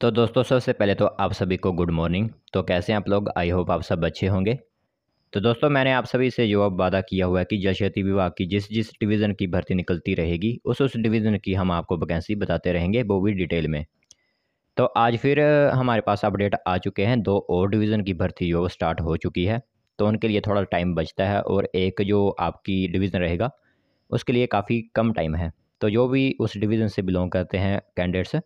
तो दोस्तों सबसे पहले तो आप सभी को गुड मॉर्निंग तो कैसे हैं आप लोग आई होप आप सब अच्छे होंगे तो दोस्तों मैंने आप सभी से जो अब वादा किया हुआ है कि जशयती विभाग की जिस जिस डिवीज़न की भर्ती निकलती रहेगी उस उस डिवीज़न की हम आपको वैकेंसी बताते रहेंगे वो भी डिटेल में तो आज फिर हमारे पास अपडेट आ चुके हैं दो और डिवीज़न की भर्ती जो स्टार्ट हो चुकी है तो उनके लिए थोड़ा टाइम बचता है और एक जो आपकी डिवीज़न रहेगा उसके लिए काफ़ी कम टाइम है तो जो भी उस डिवीज़न से बिलोंग करते हैं कैंडिडेट्स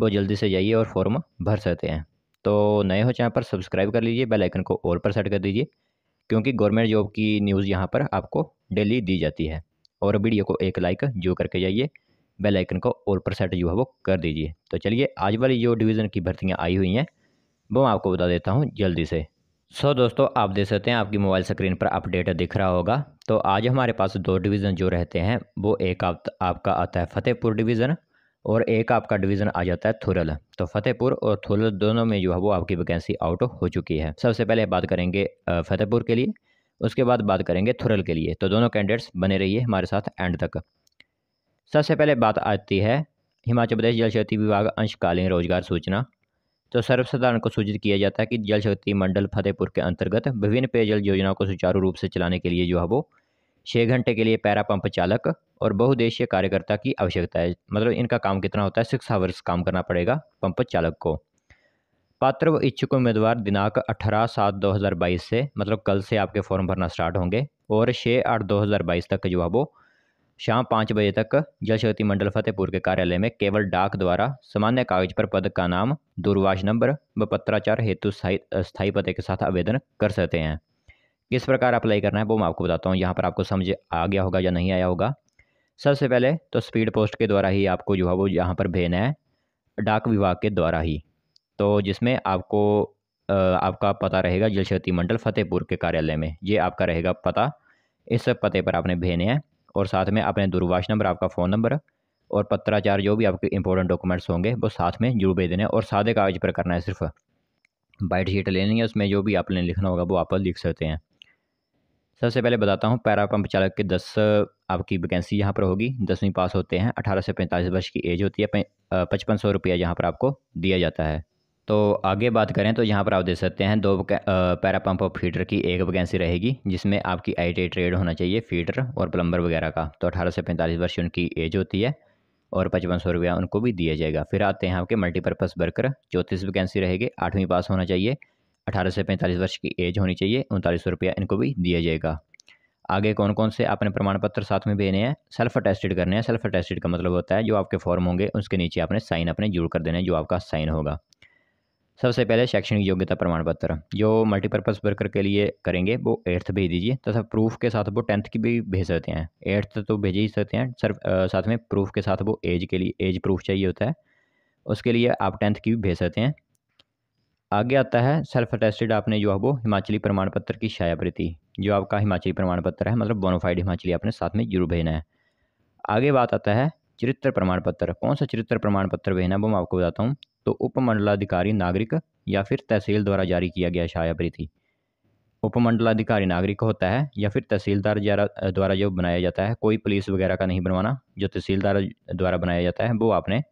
वो जल्दी से जाइए और फॉर्म भर सकते हैं तो नए हो चैनल तो पर सब्सक्राइब कर लीजिए बेल आइकन को और पर सेट कर दीजिए क्योंकि गवर्नमेंट जॉब की न्यूज़ यहाँ पर आपको डेली दी जाती है और वीडियो को एक लाइक जो करके जाइए बेल आइकन को और पर सेट जो है वो कर दीजिए तो चलिए आज वाली जो डिवीज़न की भर्तियाँ आई हुई हैं वो मैं आपको बता देता हूँ जल्दी से सो दोस्तों आप देख सकते हैं आपकी मोबाइल स्क्रीन पर अपडेट दिख रहा होगा तो आज हमारे पास दो डिवीज़न जो रहते हैं वो एक आपका आता है फतेहपुर डिवीज़न और एक आपका डिवीज़न आ जाता है थुरल तो फतेहपुर और थुरल दोनों में जो है वो आपकी वैकेंसी आउट हो चुकी है सबसे पहले बात करेंगे फतेहपुर के लिए उसके बाद बात करेंगे थुरल के लिए तो दोनों कैंडिडेट्स बने रहिए हमारे साथ एंड तक सबसे पहले बात आती है हिमाचल प्रदेश जल शक्ति विभाग अंशकालीन रोजगार सूचना तो सर्वसाधारण को सूचित किया जाता है कि जल शक्ति मंडल फतेहपुर के अंतर्गत विभिन्न पेयजल योजनाओं को सुचारू रूप से चलाने के लिए जो है वो छः घंटे के लिए पैरा पंप चालक और बहुदेशीय कार्यकर्ता की आवश्यकता है मतलब इनका काम कितना होता है सिक्स आवर्स काम करना पड़ेगा पंप चालक को पात्र व इच्छुक उम्मीदवार दिनांक अठारह सात दो हज़ार बाईस से मतलब कल से आपके फॉर्म भरना स्टार्ट होंगे और छः आठ दो हज़ार बाईस तक जो है वो शाम पाँच बजे तक जल शक्ति मंडल फतेहपुर के कार्यालय में केवल डाक द्वारा सामान्य कागज पर पद का नाम दूरवास नंबर व पत्राचार हेतु स्थाई स्थाई पते के साथ आवेदन कर सकते हैं किस प्रकार अप्लाई करना है वो मैं आपको बताता हूँ यहाँ पर आपको समझ आ गया होगा या नहीं आया होगा सबसे पहले तो स्पीड पोस्ट के द्वारा ही आपको जो है वो यहाँ पर भेजना है डाक विभाग के द्वारा ही तो जिसमें आपको आपका पता रहेगा जल शक्ति मंडल फतेहपुर के कार्यालय में ये आपका रहेगा पता इस पते पर आपने भेजने हैं और साथ में अपने दूरभाष नंबर आपका फ़ोन नंबर और पत्राचार जो भी आपके इंपॉर्टेंट डॉक्यूमेंट्स होंगे वो साथ में जरूर भेज देने और सादे कागज़ पर करना है सिर्फ बाइट शीट लेनी है उसमें जो भी आपने लिखना होगा वो आप लिख सकते हैं सबसे पहले बताता हूँ पैरा पंप चालक के दस आपकी वैकेंसी यहाँ पर होगी दसवीं पास होते हैं अठारह से पैंतालीस वर्ष की एज होती है पचपन सौ रुपया यहाँ पर आपको दिया जाता है तो आगे बात करें तो यहाँ पर आप देख सकते हैं दो पैरा पंप और फीडर की एक वैकेंसी रहेगी जिसमें आपकी आई टी ट्रेड होना चाहिए फीडर और प्लम्बर वगैरह का तो अठारह से पैंतालीस वर्ष उनकी एज होती है और पचपन सौ रुपया उनको भी दिया जाएगा फिर आते हैं आपके मल्टीपर्पज़ वर्कर चौंतीस वैकेंसी रहेगी आठवीं पास होना चाहिए अठारह से पैंतालीस वर्ष की एज होनी चाहिए उनतालीस सौ रुपया इनको भी दिया जाएगा आगे कौन कौन से आपने प्रमाण पत्र साथ में भेजने हैं सेल्फ अटेस्टेड करने हैं सेल्फ अटेस्टेड का मतलब होता है जो आपके फॉर्म होंगे उसके नीचे आपने साइन अपने जुड़ कर देने जो आपका साइन होगा सबसे पहले शैक्षणिक योग्यता प्रमाण पत्र जो मल्टीपर्पज़ वर्कर के लिए करेंगे वो एट्थ भेज दीजिए तथा प्रूफ के साथ वो टेंथ की भी भेज सकते हैं एट्थ तो भेज ही सकते हैं सर साथ में प्रूफ के साथ वो एज के लिए एज प्रूफ चाहिए होता है उसके लिए आप टेंथ की भी भेज सकते हैं आगे आता है सेल्फ अटेस्टेड आपने जो है वो हिमाचली प्रमाण पत्र की शाया प्रति जो आपका हिमाचली प्रमाण पत्र है मतलब बोनोफाइड हिमाचली आपने साथ में जरूर भेजना है आगे बात आता है चरित्र प्रमाण पत्र कौन सा चरित्र प्रमाण पत्र भेजना है वो मैं आपको बताता हूँ तो उपमंडलाधिकारी नागरिक या फिर तहसील द्वारा जारी किया गया शाया प्रति उपमंडलाधिकारी नागरिक होता है या फिर तहसीलदार द्वारा जो बनाया जाता है कोई पुलिस वगैरह का नहीं बनवाना जो तहसीलदार द्वारा बनाया जाता है वो आपने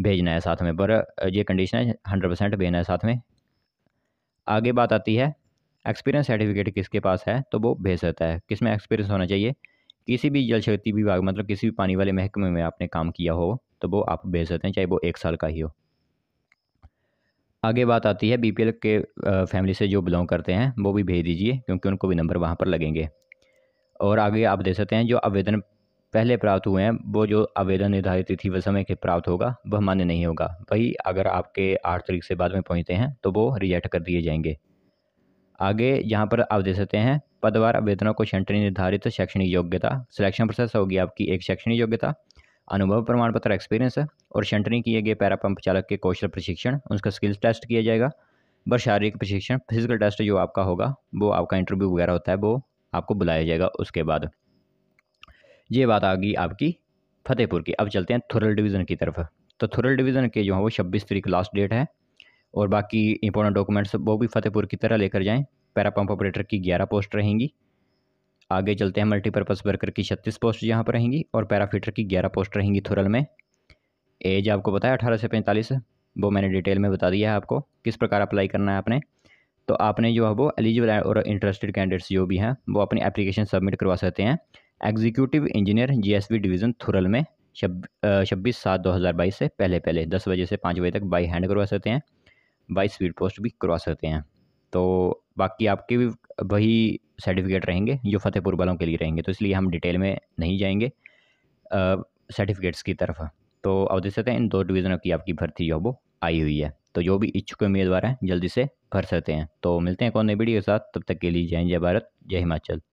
भेजना है साथ में पर ये कंडीशन है हंड्रेड परसेंट भेजना है साथ में आगे बात आती है एक्सपीरियंस सर्टिफिकेट किसके पास है तो वो भेज सकता है किस में एक्सपीरियंस होना चाहिए किसी भी जल शक्ति विभाग मतलब किसी भी पानी वाले महकमे में आपने काम किया हो तो वो आप भेज सकते हैं चाहे वो एक साल का ही हो आगे बात आती है बीपीएल के फैमिली से जो बिलोंग करते हैं वो भी भेज दीजिए क्योंकि उनको भी नंबर वहाँ पर लगेंगे और आगे आप दे सकते हैं जो आवेदन पहले प्राप्त हुए हैं वो जो आवेदन निर्धारित तिथि व समय के प्राप्त होगा वह मान्य नहीं होगा वही अगर आपके आठ तारीख से बाद में पहुँचते हैं तो वो रिजेक्ट कर दिए जाएंगे आगे यहाँ पर आप देख सकते हैं पदवार आवेदनों को सेंटर निर्धारित शैक्षणिक योग्यता सिलेक्शन प्रोसेस होगी आपकी एक शैक्षणिक योग्यता अनुभव प्रमाण पत्र एक्सपीरियंस और सेंटरिंग किए गए पैरा पंप चालक के कौशल प्रशिक्षण उसका स्किल्स टेस्ट किया जाएगा व शारीरिक प्रशिक्षण फिजिकल टेस्ट जो आपका होगा वो आपका इंटरव्यू वगैरह होता है वो आपको बुलाया जाएगा उसके बाद ये बात आ गई आपकी फतेहपुर की अब चलते हैं थुरल डिवीज़न की तरफ तो थुरल डिवीज़न के जो है वो छब्बीस तरीक लास्ट डेट है और बाकी इंपॉर्टेंट डॉक्यूमेंट्स वो भी फतेहपुर की तरह लेकर जाएँ पैरा पंप ऑपरेटर की ग्यारह पोस्ट रहेंगी आगे चलते हैं मल्टीपर्पज़ वर्कर की छत्तीस पोस्ट यहाँ पर रहेंगी और पैराफीटर की ग्यारह पोस्ट रहेंगी थुरल में एज आपको बताया अठारह से पैंतालीस वो मैंने डिटेल में बता दिया है आपको किस प्रकार अप्लाई करना है आपने तो आपने जो है वो एलिजिबल और इंटरेस्टेड कैंडिडेट्स जो भी हैं वो अपनी एप्लीकेशन सबमिट करवा सकते हैं एग्जीक्यूटिव इंजीनियर जीएसबी डिवीज़न थुरल में छब्बीस सात दो हज़ार बाईस से पहले पहले दस बजे से पाँच बजे तक बाई हैंड करवा सकते हैं बाई स्पीड पोस्ट भी करवा सकते हैं तो बाकी आपके भी वही सर्टिफिकेट रहेंगे जो फतेहपुर वालों के लिए रहेंगे तो इसलिए हम डिटेल में नहीं जाएंगे सर्टिफिकेट्स की तरफ तो अब देख सकते हैं इन दो डिवीज़नों की आपकी भर्ती जो वो आई हुई है तो जो भी इच्छुक उम्मीदवार हैं जल्दी से भर सकते हैं तो मिलते हैं कौन नई वीडियो के साथ तब तक के लिए जय जय भारत जय हिमाचल